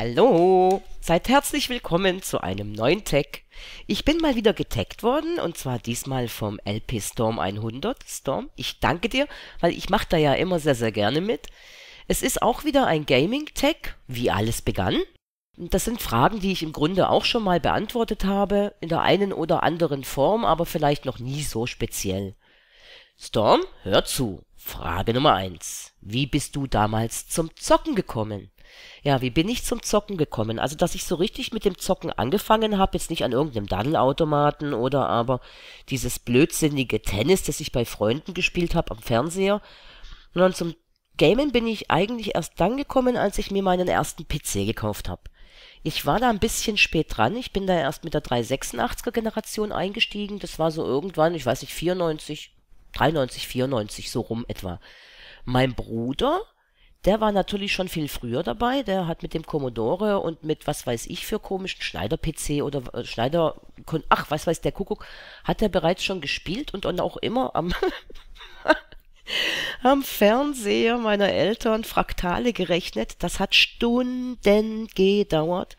Hallo, seid herzlich willkommen zu einem neuen Tag. Ich bin mal wieder getaggt worden und zwar diesmal vom LP Storm 100. Storm, ich danke dir, weil ich mache da ja immer sehr, sehr gerne mit. Es ist auch wieder ein Gaming-Tag, wie alles begann. Das sind Fragen, die ich im Grunde auch schon mal beantwortet habe, in der einen oder anderen Form, aber vielleicht noch nie so speziell. Storm, hör zu. Frage Nummer 1. Wie bist du damals zum Zocken gekommen? Ja, wie bin ich zum Zocken gekommen? Also, dass ich so richtig mit dem Zocken angefangen habe, jetzt nicht an irgendeinem Daddelautomaten oder aber dieses blödsinnige Tennis, das ich bei Freunden gespielt habe am Fernseher, sondern zum Gamen bin ich eigentlich erst dann gekommen, als ich mir meinen ersten PC gekauft habe. Ich war da ein bisschen spät dran. Ich bin da erst mit der 386er Generation eingestiegen. Das war so irgendwann, ich weiß nicht, 94, 93, 94, so rum etwa. Mein Bruder der war natürlich schon viel früher dabei. Der hat mit dem Commodore und mit was weiß ich für komischen Schneider-PC oder äh, Schneider, ach, was weiß der Kuckuck, hat er bereits schon gespielt und, und auch immer am, am Fernseher meiner Eltern Fraktale gerechnet. Das hat Stunden gedauert.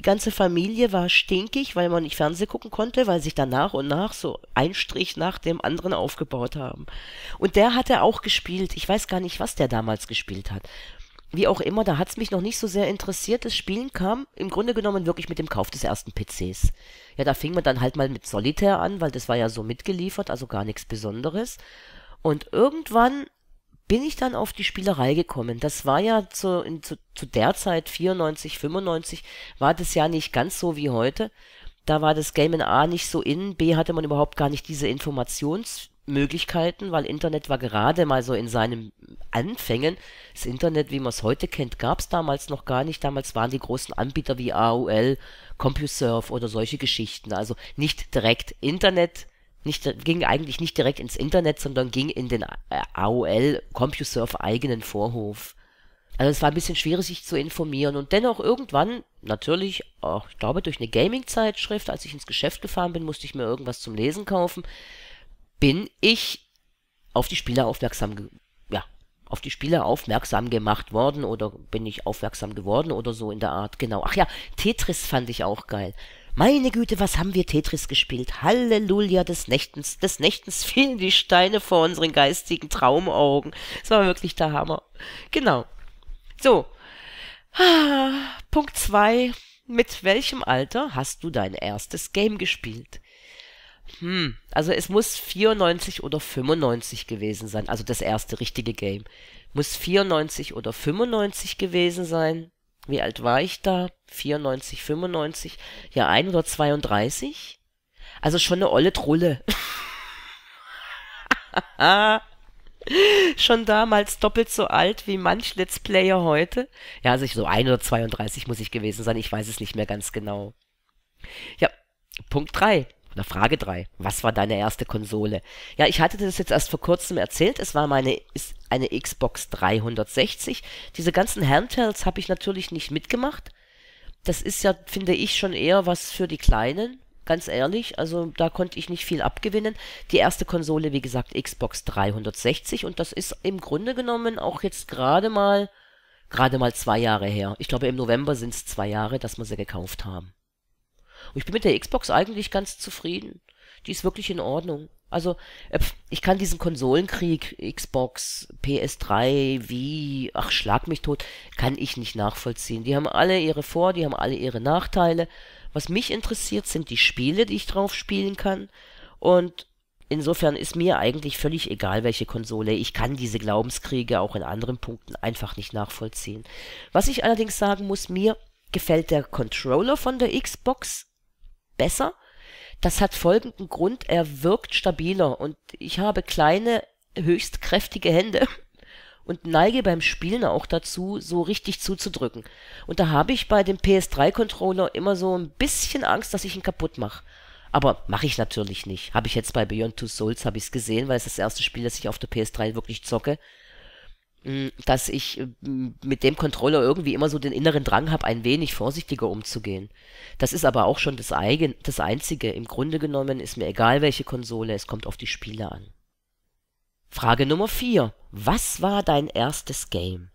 Die ganze Familie war stinkig, weil man nicht Fernsehen gucken konnte, weil sich da nach und nach so ein Strich nach dem anderen aufgebaut haben. Und der hat er auch gespielt. Ich weiß gar nicht, was der damals gespielt hat. Wie auch immer, da hat's mich noch nicht so sehr interessiert. Das Spielen kam im Grunde genommen wirklich mit dem Kauf des ersten PCs. Ja, da fing man dann halt mal mit Solitär an, weil das war ja so mitgeliefert, also gar nichts Besonderes. Und irgendwann bin ich dann auf die Spielerei gekommen. Das war ja zu, in, zu, zu der Zeit, 94, 95, war das ja nicht ganz so wie heute. Da war das Game in A nicht so in, B hatte man überhaupt gar nicht diese Informationsmöglichkeiten, weil Internet war gerade mal so in seinen Anfängen. Das Internet, wie man es heute kennt, gab es damals noch gar nicht. Damals waren die großen Anbieter wie AOL, CompuServe oder solche Geschichten. Also nicht direkt Internet, nicht, ging eigentlich nicht direkt ins Internet, sondern ging in den äh, AOL CompuServe eigenen Vorhof. Also es war ein bisschen schwierig, sich zu informieren. Und dennoch irgendwann, natürlich, auch, ich glaube, durch eine Gaming-Zeitschrift, als ich ins Geschäft gefahren bin, musste ich mir irgendwas zum Lesen kaufen, bin ich auf die Spieler aufmerksam, ja, auf die Spieler aufmerksam gemacht worden oder bin ich aufmerksam geworden oder so in der Art, genau. Ach ja, Tetris fand ich auch geil. Meine Güte, was haben wir Tetris gespielt? Halleluja des Nächtens. Des Nächtens fielen die Steine vor unseren geistigen Traumaugen. Das war wirklich der Hammer. Genau. So. Ah, Punkt 2. Mit welchem Alter hast du dein erstes Game gespielt? Hm, also es muss 94 oder 95 gewesen sein. Also das erste richtige Game. Muss 94 oder 95 gewesen sein wie alt war ich da? 94, 95, ja 1 oder 32? Also schon eine olle Trulle. schon damals doppelt so alt wie manch Let's Player heute. Ja, also ich so 1 oder 32 muss ich gewesen sein, ich weiß es nicht mehr ganz genau. Ja, Punkt 3. Oder Frage 3. Was war deine erste Konsole? Ja, ich hatte das jetzt erst vor kurzem erzählt. Es war meine, ist eine Xbox 360. Diese ganzen Handhelds habe ich natürlich nicht mitgemacht. Das ist ja, finde ich, schon eher was für die Kleinen. Ganz ehrlich, also da konnte ich nicht viel abgewinnen. Die erste Konsole, wie gesagt, Xbox 360 und das ist im Grunde genommen auch jetzt gerade mal, gerade mal zwei Jahre her. Ich glaube, im November sind es zwei Jahre, dass wir sie gekauft haben. Und ich bin mit der Xbox eigentlich ganz zufrieden. Die ist wirklich in Ordnung. Also, äh, ich kann diesen Konsolenkrieg, Xbox, PS3, Wii, ach, schlag mich tot, kann ich nicht nachvollziehen. Die haben alle ihre Vor-, die haben alle ihre Nachteile. Was mich interessiert, sind die Spiele, die ich drauf spielen kann. Und insofern ist mir eigentlich völlig egal, welche Konsole. Ich kann diese Glaubenskriege auch in anderen Punkten einfach nicht nachvollziehen. Was ich allerdings sagen muss, mir gefällt der Controller von der Xbox besser. Das hat folgenden Grund, er wirkt stabiler und ich habe kleine, höchst kräftige Hände und neige beim Spielen auch dazu, so richtig zuzudrücken. Und da habe ich bei dem PS3-Controller immer so ein bisschen Angst, dass ich ihn kaputt mache. Aber mache ich natürlich nicht. Habe ich jetzt bei Beyond Two Souls, habe ich es gesehen, weil es das erste Spiel, das ich auf der PS3 wirklich zocke. Mm, dass ich äh, mit dem Controller irgendwie immer so den inneren Drang habe, ein wenig vorsichtiger umzugehen. Das ist aber auch schon das, Eigen, das Einzige. Im Grunde genommen ist mir egal, welche Konsole, es kommt auf die Spiele an. Frage Nummer 4. Was war dein erstes Game?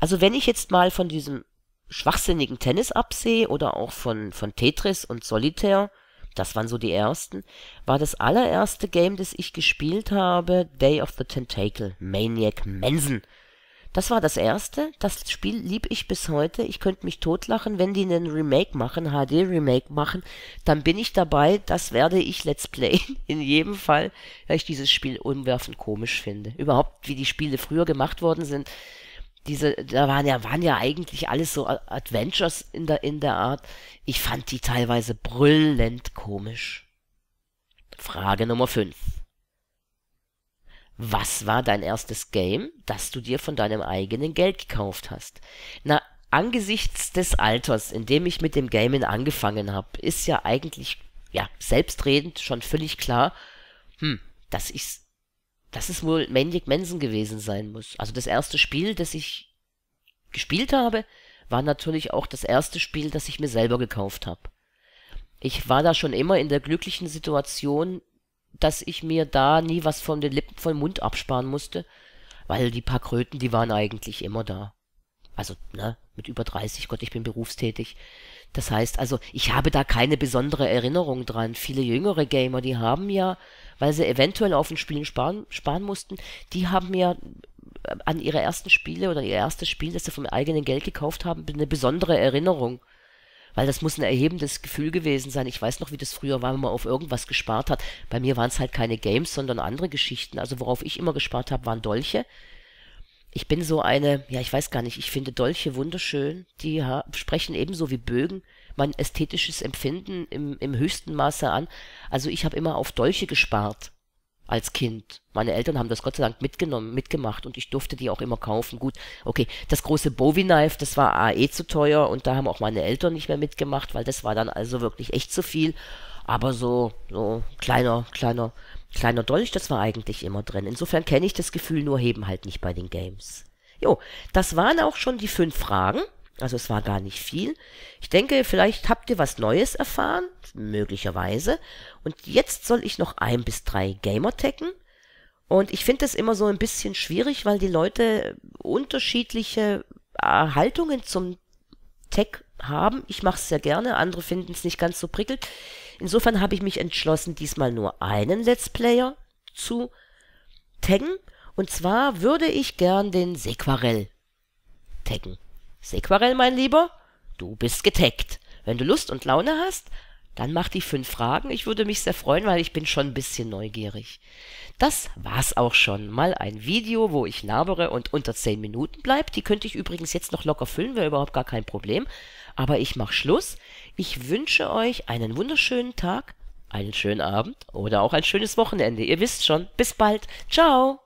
Also wenn ich jetzt mal von diesem schwachsinnigen Tennis absehe oder auch von, von Tetris und Solitaire, das waren so die ersten, war das allererste Game, das ich gespielt habe, Day of the Tentacle, Maniac Manson. Das war das erste. Das Spiel lieb ich bis heute. Ich könnte mich totlachen, wenn die einen Remake machen, HD-Remake machen, dann bin ich dabei. Das werde ich Let's Play in jedem Fall, weil ich dieses Spiel unwerfend komisch finde. Überhaupt, wie die Spiele früher gemacht worden sind. Diese, da waren ja, waren ja eigentlich alles so Adventures in der, in der Art. Ich fand die teilweise brüllend komisch. Frage Nummer 5. Was war dein erstes Game, das du dir von deinem eigenen Geld gekauft hast? Na, angesichts des Alters, in dem ich mit dem Gamen angefangen habe, ist ja eigentlich, ja, selbstredend schon völlig klar, hm, dass ich's, dass es wohl Maniac Manson gewesen sein muss. Also das erste Spiel, das ich gespielt habe, war natürlich auch das erste Spiel, das ich mir selber gekauft habe. Ich war da schon immer in der glücklichen Situation, dass ich mir da nie was von den Lippen, vom Mund absparen musste, weil die paar Kröten, die waren eigentlich immer da. Also, ne, mit über 30, Gott, ich bin berufstätig. Das heißt also, ich habe da keine besondere Erinnerung dran. Viele jüngere Gamer, die haben ja, weil sie eventuell auf den Spielen sparen, sparen mussten, die haben ja äh, an ihre ersten Spiele oder ihr erstes Spiel, das sie vom eigenen Geld gekauft haben, eine besondere Erinnerung weil das muss ein erhebendes Gefühl gewesen sein. Ich weiß noch, wie das früher war, wenn man auf irgendwas gespart hat. Bei mir waren es halt keine Games, sondern andere Geschichten. Also worauf ich immer gespart habe, waren Dolche. Ich bin so eine, ja, ich weiß gar nicht, ich finde Dolche wunderschön. Die sprechen ebenso wie Bögen mein ästhetisches Empfinden im, im höchsten Maße an. Also ich habe immer auf Dolche gespart als Kind. Meine Eltern haben das Gott sei Dank mitgenommen, mitgemacht und ich durfte die auch immer kaufen. Gut, okay, das große Bowie Knife, das war AE zu teuer und da haben auch meine Eltern nicht mehr mitgemacht, weil das war dann also wirklich echt zu viel. Aber so, so kleiner, kleiner, kleiner Dolch, das war eigentlich immer drin. Insofern kenne ich das Gefühl, nur heben halt nicht bei den Games. Jo, das waren auch schon die fünf Fragen. Also es war gar nicht viel. Ich denke, vielleicht habt ihr was Neues erfahren, möglicherweise. Und jetzt soll ich noch ein bis drei Gamer taggen. Und ich finde das immer so ein bisschen schwierig, weil die Leute unterschiedliche äh, Haltungen zum Tag haben. Ich mache es sehr gerne, andere finden es nicht ganz so prickelt. Insofern habe ich mich entschlossen, diesmal nur einen Let's Player zu taggen. Und zwar würde ich gern den Sequarell taggen. Sequarell, mein Lieber, du bist getaggt. Wenn du Lust und Laune hast, dann mach die fünf Fragen. Ich würde mich sehr freuen, weil ich bin schon ein bisschen neugierig. Das war's auch schon. Mal ein Video, wo ich labere und unter zehn Minuten bleibt. Die könnte ich übrigens jetzt noch locker füllen, wäre überhaupt gar kein Problem. Aber ich mach Schluss. Ich wünsche euch einen wunderschönen Tag, einen schönen Abend oder auch ein schönes Wochenende. Ihr wisst schon. Bis bald. Ciao.